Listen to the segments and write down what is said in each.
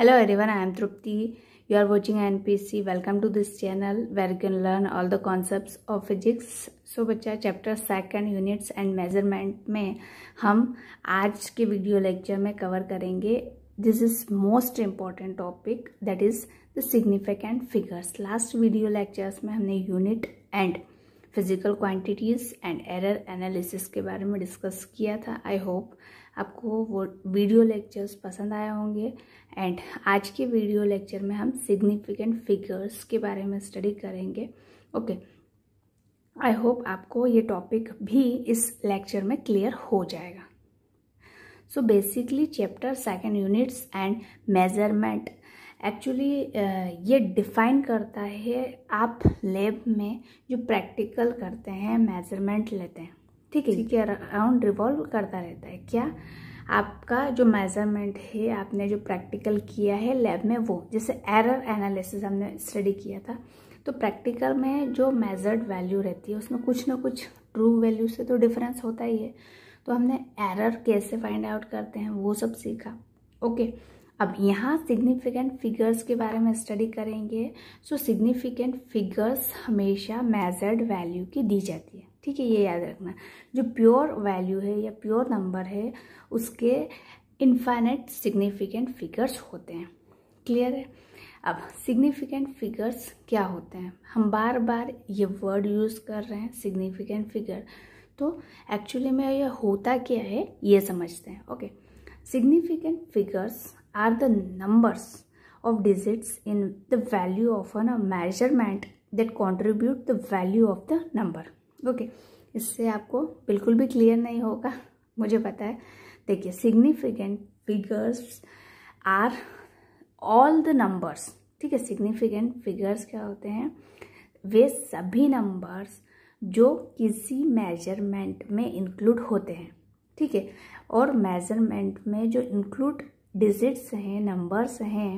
hello everyone I am Tripti you are watching NPC welcome to this channel where can learn all the concepts of physics so बच्चा chapter second units and measurement में हम आज के video lecture में cover करेंगे this is most important topic that is the significant figures last video lectures में हमने unit and physical quantities and error analysis के बारे में डिस्कस किया था आई होप आपको वो वीडियो लेक्चर्स पसंद आए होंगे एंड आज के वीडियो लेक्चर में हम सिग्निफिकेंट फिगर्स के बारे में स्टडी करेंगे ओके आई होप आपको ये टॉपिक भी इस लेक्चर में क्लियर हो जाएगा so basically chapter second units and measurement actually ये डिफाइन करता है आप लैब में जो प्रैक्टिकल करते हैं मेजरमेंट लेते हैं ठीक है ठीक है अराउंड रिवॉल्व करता रहता है क्या आपका जो मेज़रमेंट है आपने जो प्रैक्टिकल किया है लैब में वो जैसे एरर एनालिसिस हमने स्टडी किया था तो प्रैक्टिकल में जो मेजर्ड वैल्यू रहती है उसमें कुछ ना कुछ ट्रू वैल्यू से तो डिफरेंस होता ही है तो हमने एरर कैसे फाइंड आउट करते हैं वो सब सीखा ओके अब यहाँ सिग्निफिकेंट फिगर्स के बारे में स्टडी करेंगे सो सिग्निफिकेंट फिगर्स हमेशा मेजर्ड वैल्यू की दी जाती है ठीक है ये याद रखना जो प्योर वैल्यू है या प्योर नंबर है उसके इन्फाइनेट सिग्निफिकेंट फिगर्स होते हैं क्लियर है अब सिग्निफिकेंट फिगर्स क्या होते हैं हम बार बार ये वर्ड यूज़ कर रहे हैं सिग्निफिकेंट फिगर तो एक्चुअली में ये होता क्या है ये समझते हैं okay significant figures are the numbers of digits in the value of an measurement that contribute the value of the number okay इससे आपको बिल्कुल भी क्लियर नहीं होगा मुझे पता है देखिए significant figures are all the numbers ठीक है सिग्निफिकेंट फिगर्स क्या होते हैं वे सभी नंबर्स जो किसी मेजरमेंट में इंक्लूड होते हैं ठीक है और मेजरमेंट में जो इंक्लूड डिजिट्स हैं नंबर्स हैं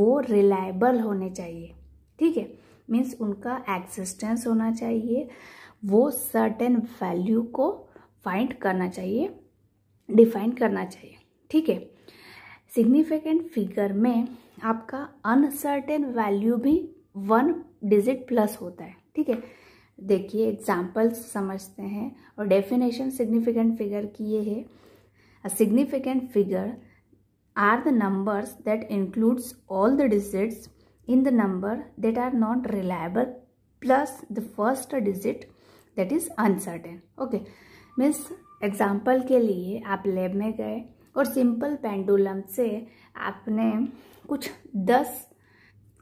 वो रिलायबल होने चाहिए ठीक है मीन्स उनका एक्जिस्टेंस होना चाहिए वो सर्टेन वैल्यू को फाइंड करना चाहिए डिफाइन करना चाहिए ठीक है सिग्निफिकेंट फिगर में आपका अनसर्टेन वैल्यू भी वन डिजिट प्लस होता है ठीक है देखिए एग्जाम्पल्स समझते हैं और डेफिनेशन सिग्निफिकेंट फिगर की ये है a significant figure are the numbers that includes all the digits in the number that are not reliable plus the first digit that is uncertain okay means example के लिए आप lab में गए और simple pendulum से आपने कुछ दस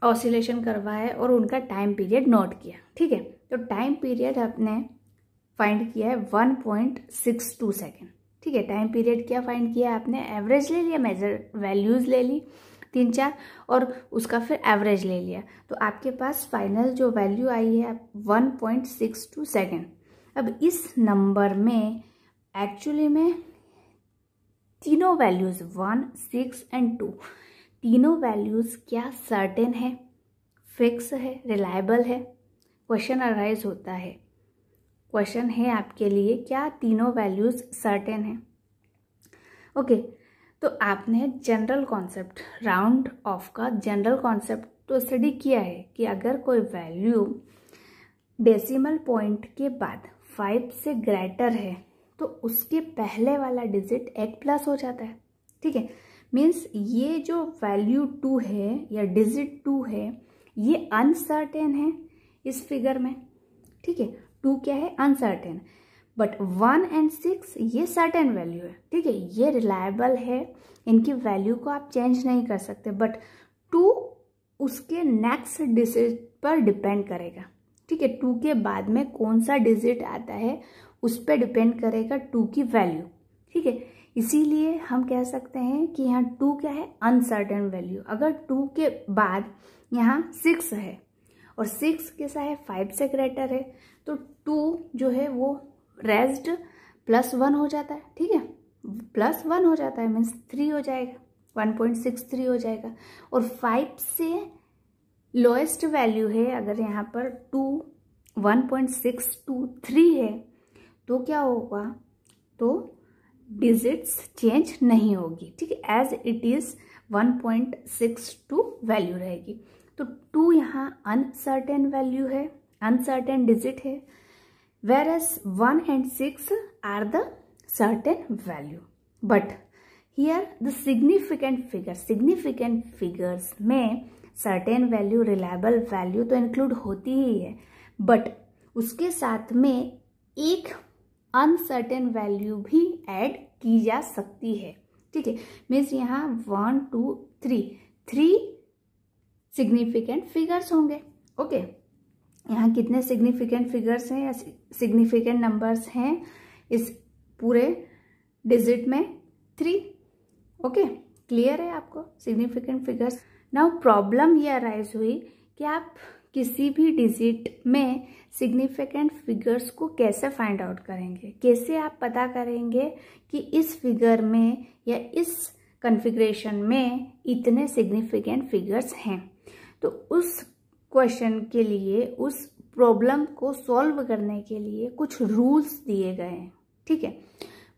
ऑसिलेशन करवाए और उनका टाइम पीरियड नोट किया ठीक है तो टाइम पीरियड आपने फाइंड किया है one point six two second ठीक है टाइम पीरियड क्या फाइंड किया आपने एवरेज ले लिया मेजर वैल्यूज़ ले ली तीन चार और उसका फिर एवरेज ले लिया तो आपके पास फाइनल जो वैल्यू आई है one point six two second अब इस नंबर में एक्चुअली में तीनों values one six and two तीनों वैल्यूज़ क्या सर्टेन है फिक्स है रिलायबल है क्वेश्चन अराइज होता है क्वेश्चन है आपके लिए क्या तीनों वैल्यूज़ सर्टेन है ओके okay, तो आपने जनरल कॉन्सेप्ट राउंड ऑफ का जनरल कॉन्सेप्ट तो स्टडी किया है कि अगर कोई वैल्यू डेसिमल पॉइंट के बाद फाइव से ग्रेटर है तो उसके पहले वाला डिजिट एक प्लस हो जाता है ठीक है मीन्स ये जो वैल्यू टू है या डिजिट टू है ये अनसर्टेन है इस फिगर में ठीक है टू क्या है uncertain but one and six ये सर्टेन वैल्यू है ठीक है ये रिलायबल है इनकी वैल्यू को आप चेंज नहीं कर सकते बट टू उसके नेक्स्ट डिजिट पर डिपेंड करेगा ठीक है टू के बाद में कौन सा डिजिट आता है उस पर डिपेंड करेगा टू की वैल्यू ठीक है इसीलिए हम कह सकते हैं कि यहाँ टू क्या है अनसर्टन वैल्यू अगर टू के बाद यहाँ सिक्स है और सिक्स कैसा है फाइव से ग्रेटर है तो टू जो है वो रेस्ड प्लस वन हो जाता है ठीक है प्लस वन हो जाता है मीन्स थ्री हो जाएगा वन पॉइंट सिक्स थ्री हो जाएगा और फाइव से लोएस्ट वैल्यू है अगर यहाँ पर two one point six two three है तो क्या होगा तो डिजिट्स चेंज नहीं होगी ठीक है एज इट इज़ 1.62 वैल्यू रहेगी तो टू यहाँ अनसर्टेन वैल्यू है अनसर्टेन डिजिट है whereas one and six are the certain value but here the significant figure significant figures में सर्टेन वैल्यू रिलायबल वैल्यू तो इंक्लूड होती ही है बट उसके साथ में एक अनसर्टेन वैल्यू भी ऐड की जा सकती है ठीक है मीन्स यहाँ one two three three significant figures होंगे ओके यहाँ कितने सिग्निफिकेंट फिगर्स हैं या सिग्निफिकेंट नंबर्स हैं इस पूरे डिजिट में थ्री ओके क्लियर है आपको सिग्निफिकेंट फिगर्स नाउ प्रॉब्लम ये अराइज हुई कि आप किसी भी डिजिट में सिग्निफिकेंट फिगर्स को कैसे फाइंड आउट करेंगे कैसे आप पता करेंगे कि इस फिगर में या इस कन्फिग्रेशन में इतने सिग्निफिकेंट फिगर्स हैं तो उस क्वेश्चन के लिए उस प्रॉब्लम को सॉल्व करने के लिए कुछ रूल्स दिए गए हैं ठीक है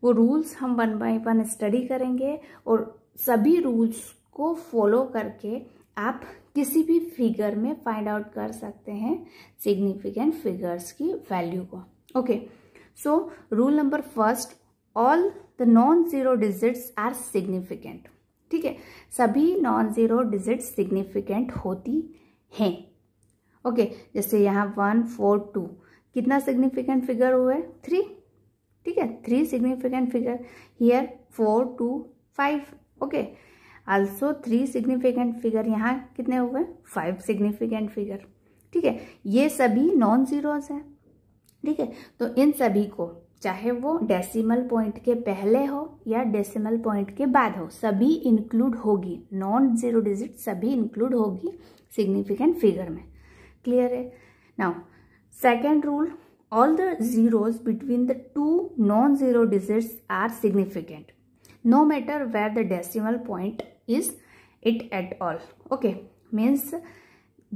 वो रूल्स हम वन बाय वन स्टडी करेंगे और सभी रूल्स को फॉलो करके आप किसी भी फिगर में फाइंड आउट कर सकते हैं सिग्निफिकेंट फिगर्स की वैल्यू को okay so rule number first all the non zero digits are significant ठीक है सभी नॉन जीरो डिजिट सिग्निफिकेंट होती हैं ओके okay, जैसे यहाँ वन फोर टू कितना सिग्निफिकेंट फिगर हुए थ्री ठीक है three significant figure here four two five okay also three significant figure यहाँ कितने हो गए फाइव सिग्निफिकेंट फिगर ठीक है ये सभी नॉन जीरोज हैं ठीक है तो इन सभी को चाहे वो डेसिमल पॉइंट के पहले हो या डेसिमल पॉइंट के बाद हो सभी इंक्लूड होगी नॉन जीरो डिजिट सभी इंक्लूड होगी सिग्निफिकेंट फिगर में क्लियर है now second rule all the zeros between the two non zero digits are significant no matter where the decimal point is it at all okay means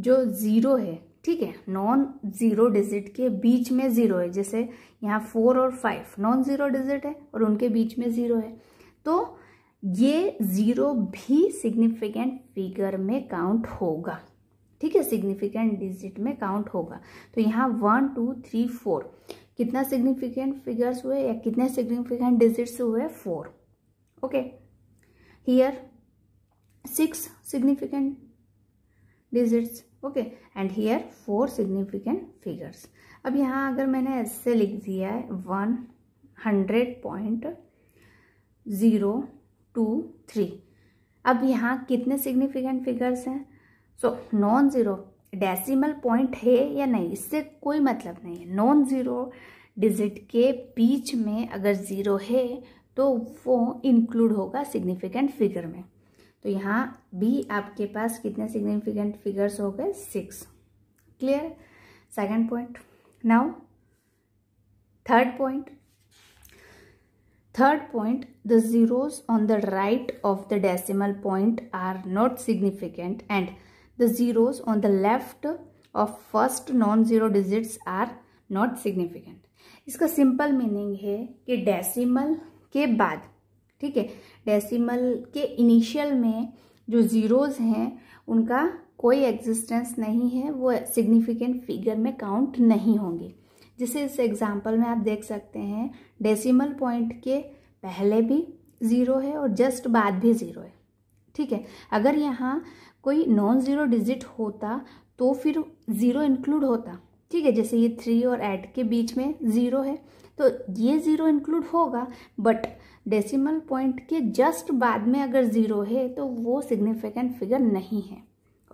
जो zero है ठीक है non zero digit के बीच में zero है जैसे यहाँ फोर और फाइव नॉन ज़ीरो डिजिट है और उनके बीच में ज़ीरो है तो ये ज़ीरो भी सिग्निफिकेंट फिगर में काउंट होगा ठीक है सिग्निफिकेंट डिजिट में काउंट होगा तो यहाँ वन टू थ्री फोर कितना सिग्निफिकेंट फिगर्स हुए या कितने सिग्निफिकेंट डिजिट्स हुए four okay here six significant digits okay and here four significant figures अब यहाँ अगर मैंने ऐसे लिख दिया है one hundred point zero two three अब यहाँ कितने सिग्निफिकेंट फिगर्स हैं so non zero decimal point है या नहीं इससे कोई मतलब नहीं है नॉन ज़ीरो डिजिट के बीच में अगर ज़ीरो है तो वो इंक्लूड होगा सिग्निफिकेंट फिगर में तो यहाँ भी आपके पास कितने सिग्निफिकेंट फिगर्स हो गए six clear second point now third point third point the zeros on the right of the decimal point are not significant and the zeros on the left of first non zero digits are not significant इसका simple meaning है कि decimal के बाद ठीक है decimal के initial में जो ज़ीरोज़ हैं उनका कोई एग्जिस्टेंस नहीं है वो सिग्निफिकेंट फिगर में काउंट नहीं होंगे जिसे इस एग्जाम्पल में आप देख सकते हैं डेसिमल पॉइंट के पहले भी ज़ीरो है और जस्ट बाद भी ज़ीरो है ठीक है अगर यहाँ कोई नॉन ज़ीरो डिजिट होता तो फिर ज़ीरो इंक्लूड होता ठीक है जैसे ये थ्री और एट के बीच में ज़ीरो है तो ये ज़ीरो इंक्लूड होगा बट डेसिमल पॉइंट के जस्ट बाद में अगर ज़ीरो है तो वो सिग्निफिकेंट फिगर नहीं है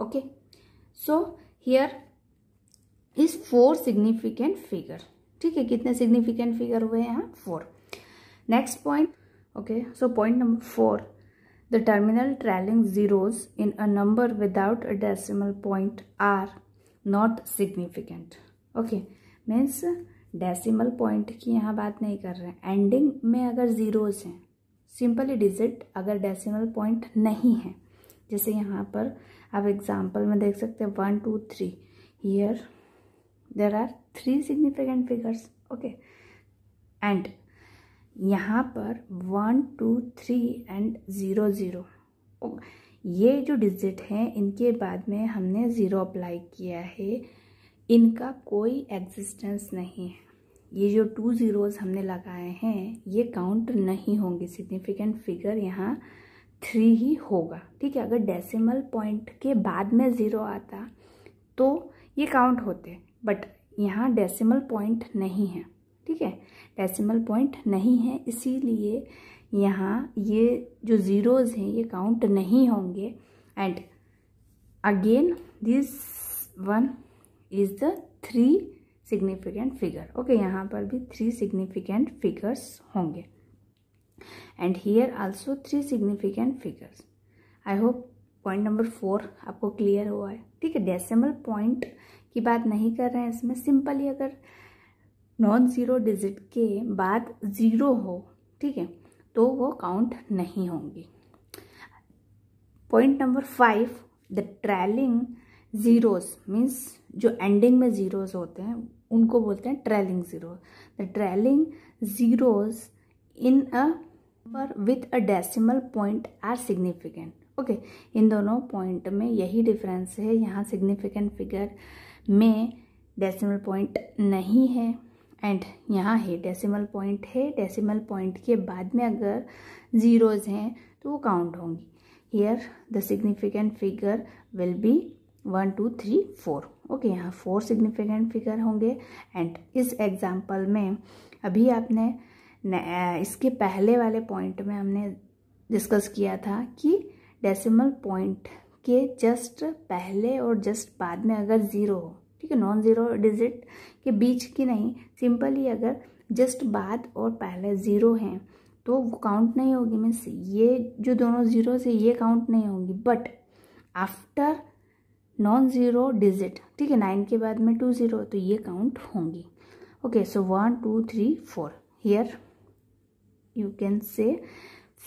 okay so here is four significant figure ठीक है कितने सिग्निफिकेंट फिगर हुए यहाँ four next point okay so point number four the terminal trailing zeros in a number without a decimal point are not significant okay means decimal point की यहाँ बात नहीं कर रहे हैं एंडिंग में अगर ज़ीरोज़ हैं सिंपली डिजिट अगर डेसिमल पॉइंट नहीं है जैसे यहाँ पर आप एग्जाम्पल में देख सकते हैं one two three here there are three significant figures okay and यहाँ पर one two three and zero zero ये जो डिजिट हैं इनके बाद में हमने ज़ीरो अप्लाई किया है इनका कोई एग्जिस्टेंस नहीं है ये जो टू ज़ीरोज़ हमने लगाए हैं ये काउंट नहीं होंगे सिग्निफिकेंट फिगर यहाँ थ्री ही होगा ठीक है अगर डेसिमल पॉइंट के बाद में ज़ीरो आता तो ये काउंट होते बट यहाँ डेसिमल पॉइंट नहीं है ठीक है डेसिमल पॉइंट नहीं है इसीलिए यहाँ ये जो ज़ीरोज़ हैं ये काउंट नहीं होंगे and again this one is the three significant figure okay यहाँ पर भी थ्री सिग्निफिकेंट फिगर्स होंगे and here also three significant figures I hope point number four आपको क्लियर हुआ है ठीक है डेसिमल पॉइंट की बात नहीं कर रहे हैं इसमें सिंपली अगर नॉन ज़ीरो डिजिट के बाद ज़ीरो हो ठीक है तो वो काउंट नहीं होंगी point number five the trailing zeros means जो एंडिंग में ज़ीरोज़ होते हैं उनको बोलते हैं trailing zero the trailing zeros in a number with a decimal point are significant okay इन दोनों पॉइंट में यही डिफरेंस है यहाँ सिग्निफिकेंट फिगर में डेसिमल पॉइंट नहीं है एंड यहाँ है डेसिमल पॉइंट है डेसिमल पॉइंट के बाद में अगर ज़ीरोज़ हैं तो वो काउंट होंगी here the significant figure will be one two three four okay यहाँ फोर सिग्निफिकेंट फिगर होंगे एंड इस एग्जाम्पल में अभी आपने इसके पहले वाले पॉइंट में हमने डिस्कस किया था कि डेसिमल पॉइंट के जस्ट पहले और जस्ट बाद में अगर ज़ीरो हो ठीक है नॉन ज़ीरो डिजिट के बीच की नहीं सिंपली अगर जस्ट बाद और पहले ज़ीरो हैं तो वो काउंट नहीं होगी मीन्स ये जो दोनों ज़ीरो से ये काउंट नहीं होगी but after non zero digit ठीक है नाइन के बाद में टू ज़ीरो तो ये काउंट होंगी okay so one two three four here you can say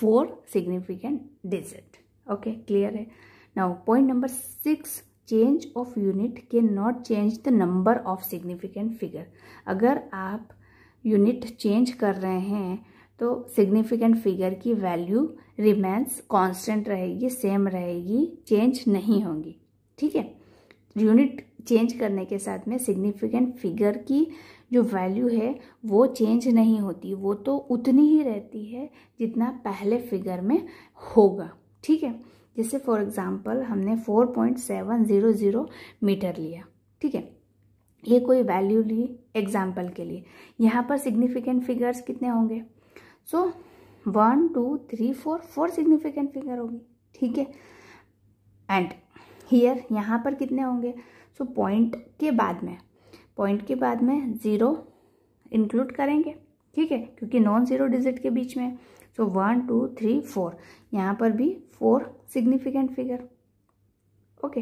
four significant digit okay clear है now point number six change of unit can not change the number of significant figure अगर आप unit change कर रहे हैं तो significant figure की value remains constant रहेगी same रहेगी चेंज नहीं होगी ठीक है यूनिट चेंज करने के साथ में सिग्निफिकेंट फिगर की जो वैल्यू है वो चेंज नहीं होती वो तो उतनी ही रहती है जितना पहले फिगर में होगा ठीक है जैसे फॉर एग्जांपल हमने 4.700 मीटर लिया ठीक है ये कोई वैल्यू ली एग्जांपल के लिए यहाँ पर सिग्निफिकेंट फिगर्स कितने होंगे so one two three four four significant figure होगी ठीक है एंड हियर यहाँ पर कितने होंगे सो so, पॉइंट के बाद में पॉइंट के बाद में ज़ीरो इंक्लूड करेंगे ठीक है क्योंकि नॉन ज़ीरो डिजिट के बीच में so one two three four यहाँ पर भी four significant figure okay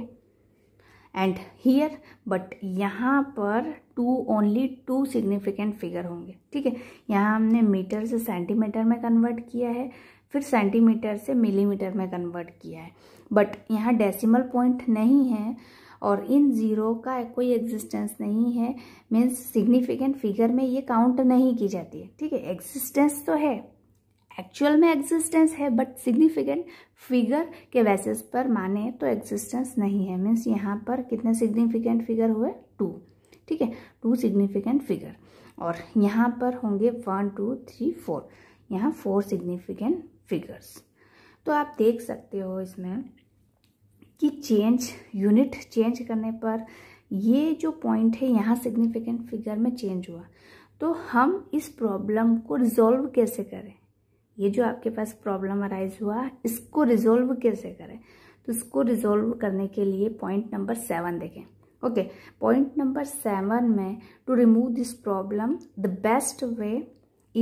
and here but यहाँ पर two only two significant figure होंगे ठीक है यहाँ हमने मीटर से सेंटीमीटर में कन्वर्ट किया है फिर सेंटीमीटर से मिलीमीटर में कन्वर्ट किया है बट यहाँ डेसिमल पॉइंट नहीं है और इन ज़ीरो का कोई एग्जिस्टेंस नहीं है मीन्स सिग्निफिकेंट फिगर में ये काउंट नहीं की जाती है ठीक है एग्जिस्टेंस तो है एक्चुअल में एग्जिस्टेंस है बट सिग्निफिकेंट फिगर के बेसिस पर माने तो एग्जिस्टेंस नहीं है मीन्स यहाँ पर कितने सिग्निफिकेंट फिगर हुए टू ठीक है टू सिग्निफिकेंट फिगर और यहाँ पर होंगे वन टू थ्री फोर यहाँ फोर सिग्निफिकेंट फिगर्स तो आप देख सकते हो इसमें कि चेंज यूनिट चेंज करने पर ये जो पॉइंट है यहाँ सिग्निफिकेंट फिगर में चेंज हुआ तो हम इस प्रॉब्लम को रिजोल्व कैसे करें ये जो आपके पास प्रॉब्लम अराइज हुआ इसको रिजोल्व कैसे करें तो इसको रिजोल्व करने के लिए पॉइंट नंबर सेवन देखें ओके पॉइंट नंबर सेवन में to remove this problem the best way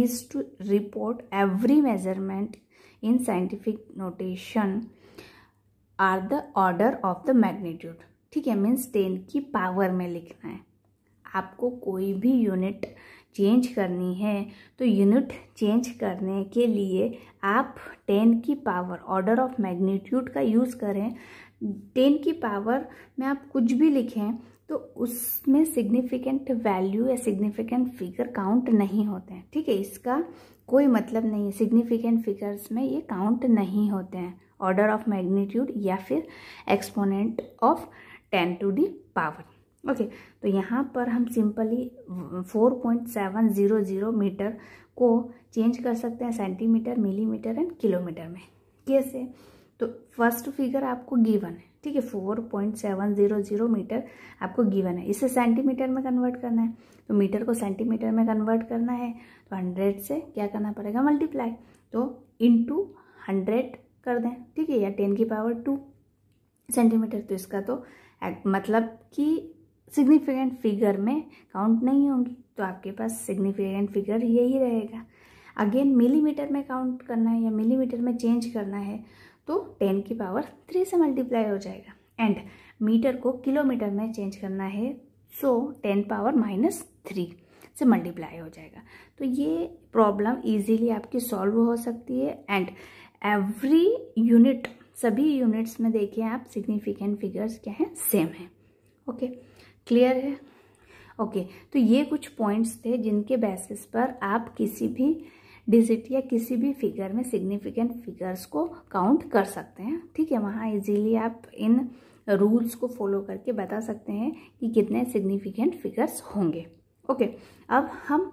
is to report every measurement in scientific notation or the order of the magnitude ठीक है मीन्स टेन की power में लिखना है आपको कोई भी यूनिट चेंज करनी है तो यूनिट चेंज करने के लिए आप टेन की पावर ऑर्डर ऑफ मैग्नीट्यूड का यूज़ करें टेन की पावर में आप कुछ भी लिखें तो उसमें सिग्निफिकेंट वैल्यू या सिग्निफिकेंट फिगर काउंट नहीं होते हैं ठीक है इसका कोई मतलब नहीं है सिग्निफिकेंट फिगर्स में ये काउंट नहीं होते हैं ऑर्डर ऑफ मैग्नीट्यूड या फिर exponent of ten to the power okay तो यहाँ पर हम simply four point seven zero zero meter को चेंज कर सकते हैं सेंटीमीटर मिलीमीटर एंड किलोमीटर में कैसे तो फर्स्ट फिगर आपको गिवन है ठीक है four point seven zero zero meter आपको गिवन है इसे सेंटीमीटर में कन्वर्ट करना है तो मीटर को सेंटीमीटर में कन्वर्ट करना है तो हंड्रेड से क्या करना पड़ेगा मल्टीप्लाई तो इन टू हंड्रेड कर दें ठीक है या टेन की पावर टू सेंटीमीटर तो इसका तो मतलब कि सिग्निफिकेंट फिगर में काउंट नहीं होंगी तो आपके पास सिग्निफिकेंट फिगर यही रहेगा अगेन मिलीमीटर में काउंट करना है या मिलीमीटर में चेंज करना है तो टेन की पावर थ्री से मल्टीप्लाई हो जाएगा एंड मीटर को किलोमीटर में चेंज करना है so ten power minus three से मल्टीप्लाई हो जाएगा तो ये प्रॉब्लम इजीली आपकी सॉल्व हो सकती है एंड एवरी यूनिट सभी यूनिट्स में देखिए आप सिग्निफिकेंट फिगर्स क्या हैं सेम है ओके क्लियर है ओके okay, तो ये कुछ पॉइंट्स थे जिनके बेसिस पर आप किसी भी डिजिट या किसी भी फिगर में सिग्निफिकेंट फिगर्स को काउंट कर सकते हैं ठीक है वहाँ इजीली आप इन रूल्स को फॉलो करके बता सकते हैं कि कितने सिग्निफिकेंट फिगर्स होंगे ओके अब हम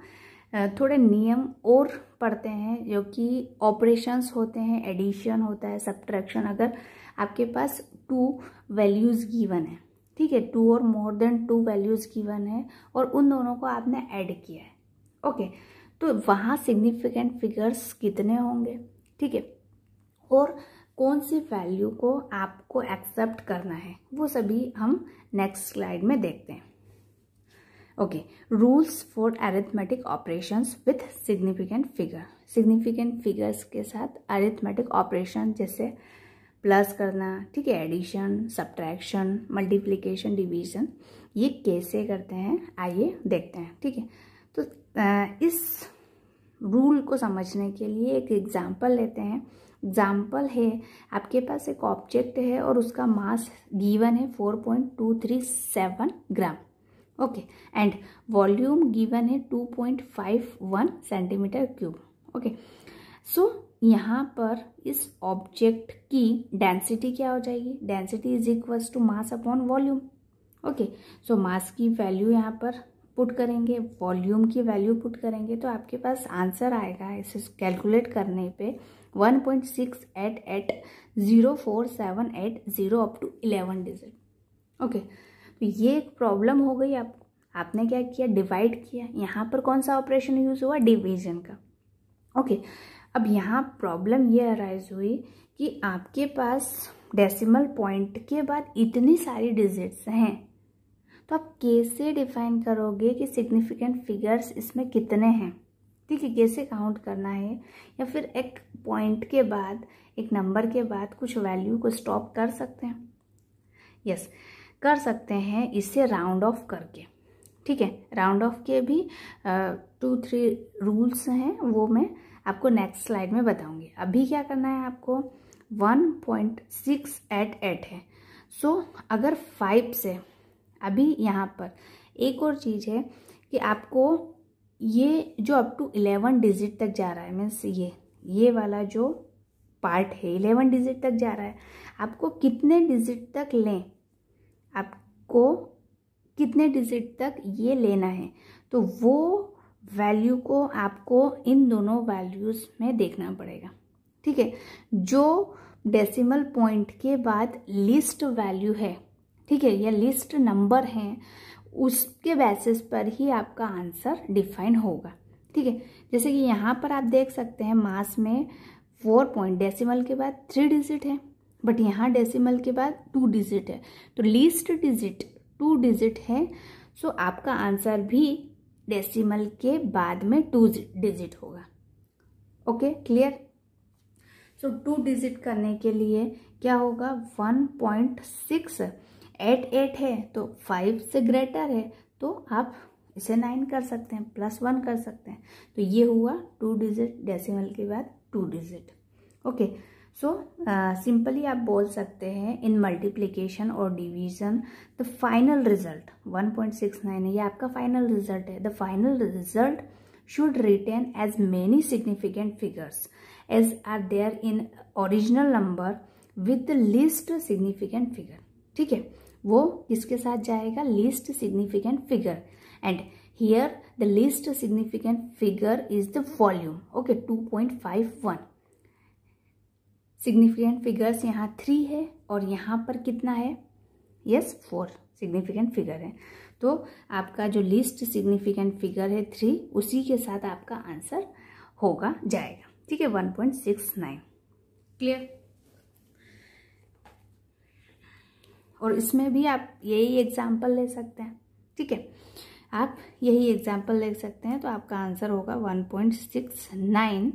थोड़े नियम और पढ़ते हैं जो कि ऑपरेशंस होते हैं एडिशन होता है सब्ट्रैक्शन अगर आपके पास टू वैल्यूज़ गिवन है ठीक है टू और more than two values given है और उन दोनों को आपने ऐड किया है ओके okay, तो वहाँ सिग्निफिकेंट फिगर्स कितने होंगे ठीक है और कौन सी वैल्यू को आपको एक्सेप्ट करना है वो सभी हम नेक्स्ट स्लाइड में देखते हैं okay rules for arithmetic operations with significant figure significant figures के साथ एरिथमेटिक ऑपरेशन जैसे प्लस करना ठीक है एडिशन सब्ट्रैक्शन मल्टीप्लीकेशन डिवीजन ये कैसे करते हैं आइए देखते हैं ठीक है तो इस रूल को समझने के लिए एक एग्जाम्पल लेते हैं एग्जाम्पल है आपके पास एक ऑब्जेक्ट है और उसका मास गिवन है 4.237 gram okay and volume given है 2.51 सेंटीमीटर क्यूब ओके सो यहाँ पर इस ऑब्जेक्ट की डेंसिटी क्या हो जाएगी density is equals to mass upon volume okay so mass की वैल्यू यहाँ पर पुट करेंगे वॉल्यूम की वैल्यू पुट करेंगे तो आपके पास आंसर आएगा इसे कैलकुलेट करने पे one point six eight eight zero four seven eight zero up to eleven digit okay तो ये एक प्रॉब्लम हो गई आप आपने क्या किया डिवाइड किया यहाँ पर कौन सा ऑपरेशन यूज़ हुआ डिवीजन का ओके okay, अब यहाँ प्रॉब्लम ये अराइज हुई कि आपके पास डेसिमल पॉइंट के बाद इतनी सारी डिजिट्स हैं तो आप कैसे डिफाइन करोगे कि सिग्निफिकेंट फिगर्स इसमें कितने हैं ठीक है कैसे काउंट करना है या फिर एक पॉइंट के बाद एक नंबर के बाद कुछ वैल्यू को स्टॉप कर सकते हैं यस कर सकते हैं इसे राउंड ऑफ करके ठीक है राउंड ऑफ के भी टू थ्री रूल्स हैं वो मैं आपको नेक्स्ट स्लाइड में बताऊंगी अभी क्या करना है आपको one point six eight eight है सो so, अगर फाइव से अभी यहाँ पर एक और चीज़ है कि आपको ये जो अप टू इलेवन डिजिट तक जा रहा है मीन्स ये ये वाला जो पार्ट है इलेवन डिजिट तक जा रहा है आपको कितने डिजिट तक लें आपको कितने डिजिट तक ये लेना है तो वो वैल्यू को आपको इन दोनों वैल्यूज़ में देखना पड़ेगा ठीक है जो डेसिमल पॉइंट के बाद लिस्ट वैल्यू है ठीक है यह लिस्ट नंबर हैं उसके बेसिस पर ही आपका आंसर डिफाइन होगा ठीक है जैसे कि यहाँ पर आप देख सकते हैं मास में फोर पॉइंट डेसिमल के बाद थ्री डिजिट है बट यहाँ डेसिमल के बाद टू डिजिट है तो लीस्ट डिजिट टू डिजिट है सो आपका आंसर भी डेसिमल के बाद में टू डिजिट होगा okay clear so two digit करने के लिए क्या होगा one point six eight eight है तो फाइव से ग्रेटर है तो आप इसे नाइन कर सकते हैं प्लस वन कर सकते हैं तो ये हुआ टू डिजिट डेसिमल के बाद two digit okay so simply आप बोल सकते हैं इन मल्टीप्लीकेशन और डिवीजन द फाइनल रिजल्ट 1.69 है ये आपका फाइनल रिजल्ट है the final result should retain as many significant figures as are there in original number with the least significant figure ठीक है वो किसके साथ जाएगा least significant figure and here the least significant figure is the volume okay two point five one significant figures यहाँ three है और यहाँ पर कितना है यस फोर सिग्निफिकेंट फिगर है तो आपका जो लिस्ट सिग्निफिकेंट फिगर है थ्री उसी के साथ आपका आंसर होगा जाएगा ठीक है one point six nine clear और इसमें भी आप यही एग्जाम्पल ले सकते हैं ठीक है आप यही एग्जाम्पल ले सकते हैं तो आपका आंसर होगा 1.69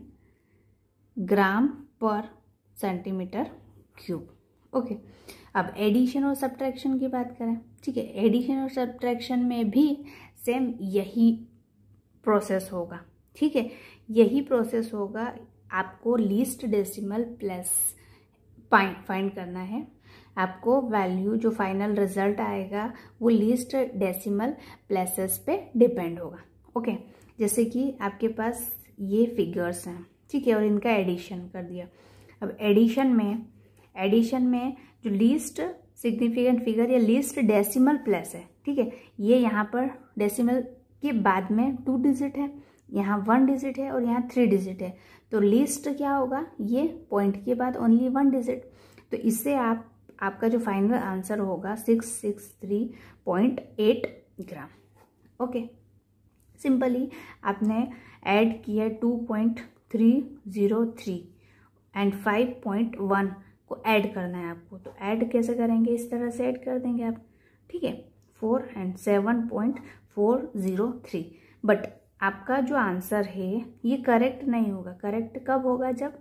ग्राम पर सेंटीमीटर क्यूब ओके अब एडिशन और सब्ट्रैक्शन की बात करें ठीक है एडिशन और सब्ट्रैक्शन में भी सेम यही प्रोसेस होगा ठीक है यही प्रोसेस होगा आपको least decimal plus find find करना है आपको वैल्यू जो फाइनल रिजल्ट आएगा वो लीस्ट डेसिमल प्लेसेस पे डिपेंड होगा ओके जैसे कि आपके पास ये फिगर्स हैं ठीक है और इनका एडिशन कर दिया अब एडिशन में एडिशन में जो लीस्ट सिग्निफिकेंट फिगर या लीस्ट डेसिमल प्लेस है ठीक है ये यहाँ पर डेसिमल के बाद में टू डिजिट है यहाँ वन डिजिट है और यहाँ थ्री डिजिट है तो लिस्ट क्या होगा ये पॉइंट के बाद ओनली वन डिजिट तो इससे आप आपका जो फाइनल आंसर होगा six six three point eight gram okay simply आपने ऐड किया two point three zero three and five point one को ऐड करना है आपको तो ऐड कैसे करेंगे इस तरह से ऐड कर देंगे आप ठीक है four and seven point four zero three but आपका जो आंसर है ये करेक्ट नहीं होगा करेक्ट कब होगा जब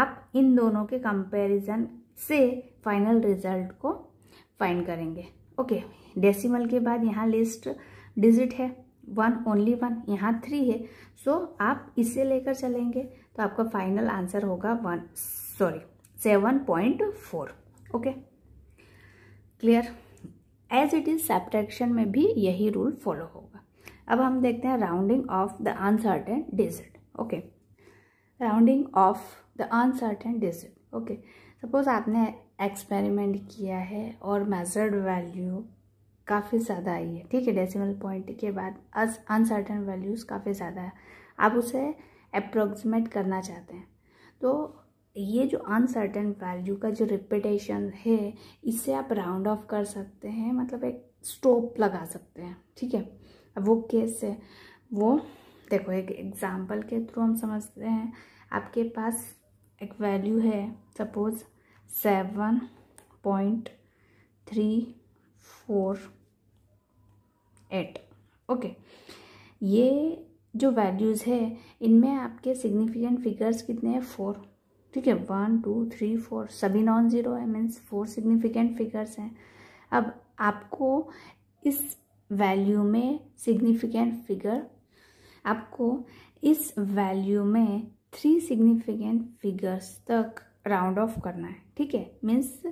आप इन दोनों के कंपैरिजन से फाइनल रिजल्ट को फाइंड करेंगे ओके डेसिमल के बाद यहाँ लिस्ट डिजिट है वन ओनली वन यहाँ थ्री है सो so, आप इसे लेकर चलेंगे तो आपका फाइनल आंसर होगा one sorry seven point four okay clear as it is subtraction में भी यही रूल फॉलो होगा अब हम देखते हैं rounding off the uncertain digit okay rounding off the uncertain digit okay suppose आपने एक्सपेरिमेंट किया है और मेजर्ड वैल्यू काफ़ी ज़्यादा आई है ठीक है डेसिमल पॉइंट के बाद अनसर्टन वैल्यूज़ काफ़ी ज़्यादा है आप उसे अप्रोक्सीमेट करना चाहते हैं तो ये जो अनसर्टन वैल्यू का जो रिपीटेशन है इससे आप राउंड ऑफ कर सकते हैं मतलब एक स्टॉप लगा सकते हैं ठीक है अब वो कैसे वो देखो एक एग्ज़ाम्पल के थ्रू हम समझते हैं आपके पास एक वैल्यू है suppose seven point three four eight okay ये जो वैल्यूज़ है इनमें आपके सिग्निफिकेंट फिगर्स कितने हैं फोर ठीक है वन टू थ्री फोर सभी नॉन ज़ीरो है मीन्स फोर सिग्निफिकेंट फिगर्स हैं अब आपको इस वैल्यू में सिग्निफिकेंट फिगर आपको इस वैल्यू में थ्री सिग्निफिकेंट फिगर्स तक राउंड ऑफ करना है ठीक है मीन्स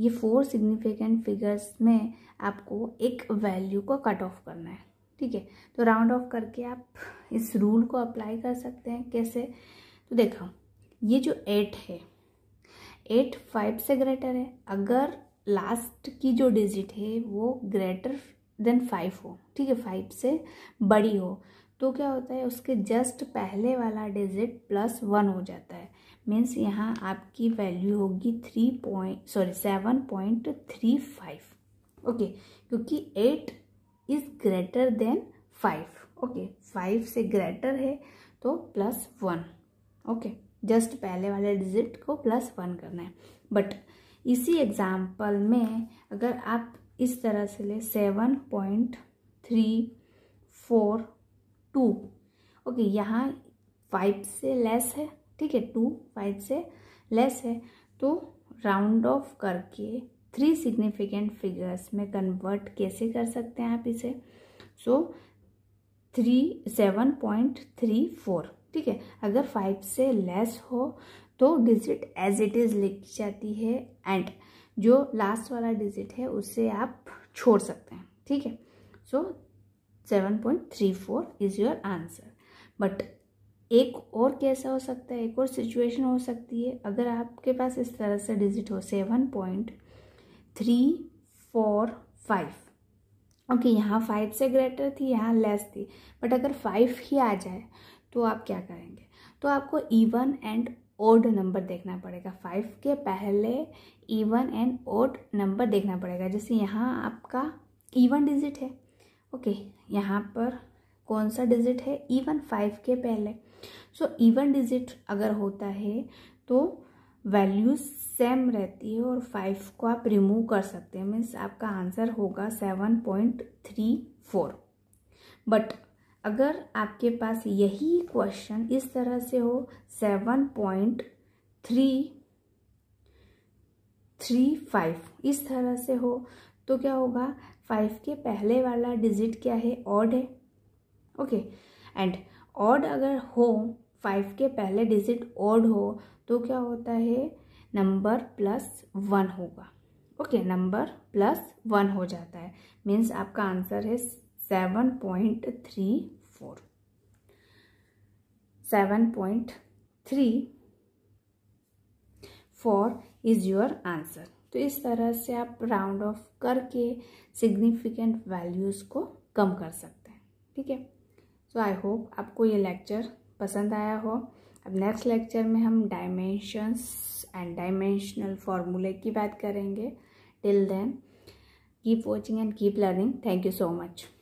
ये फोर सिग्निफिकेंट फिगर्स में आपको एक वैल्यू को कट ऑफ करना है ठीक है तो राउंड ऑफ करके आप इस रूल को अप्लाई कर सकते हैं कैसे तो देखो ये जो एट है एट फाइव से ग्रेटर है अगर लास्ट की जो डिजिट है वो ग्रेटर देन फाइव हो ठीक है फाइव से बड़ी हो तो क्या होता है उसके जस्ट पहले वाला डिजिट प्लस वन हो जाता है मीन्स यहाँ आपकी वैल्यू होगी three point sorry seven point three five okay क्योंकि eight is greater than five okay five से ग्रेटर है तो प्लस वन ओके जस्ट पहले वाले डिजिट को प्लस वन करना है बट इसी एग्जाम्पल में अगर आप इस तरह से ले seven point three four two okay यहाँ फाइव से लेस है ठीक है टू फाइव से लेस है तो राउंड ऑफ करके थ्री सिग्निफिकेंट फिगर्स में कन्वर्ट कैसे कर सकते हैं आप इसे so three seven point three four ठीक है अगर फाइव से लेस हो तो डिजिट एज इट इज़ लिखी जाती है एंड जो लास्ट वाला डिजिट है उसे आप छोड़ सकते हैं ठीक है so seven point three four is your answer but एक और कैसा हो सकता है एक और सिचुएशन हो सकती है अगर आपके पास इस तरह से डिजिट हो seven point three four five okay यहाँ फाइव से ग्रेटर थी यहाँ लेस थी बट अगर फाइव ही आ जाए तो आप क्या करेंगे तो आपको इवन एंड ओड नंबर देखना पड़ेगा फाइव के पहले इवन एंड ओड नंबर देखना पड़ेगा जैसे यहाँ आपका इवन डिजिट है ओके यहाँ पर कौन सा डिजिट है इवन फाइव के पहले सो इवन डिजिट अगर होता है तो वैल्यू सेम रहती है और फाइव को आप रिमूव कर सकते हैं मीन्स आपका आंसर होगा seven point three four but अगर आपके पास यही क्वेश्चन इस तरह से हो seven point three three five इस तरह से हो तो क्या होगा फाइव के पहले वाला डिजिट क्या है ऑड है ओके एंड ऑड अगर हो फाइव के पहले डिजिट ऑड हो तो क्या होता है नंबर प्लस वन होगा ओके नंबर प्लस वन हो जाता है मीन्स आपका आंसर है seven point three four seven point three four is your answer तो इस तरह से आप राउंड ऑफ करके सिग्निफिकेंट वैल्यूज़ को कम कर सकते हैं ठीक है सो आई होप आपको ये लेक्चर पसंद आया हो अब नेक्स्ट लेक्चर में हम डायमेंशंस एंड डायमेंशनल फार्मूले की बात करेंगे till then keep watching and keep learning thank you so much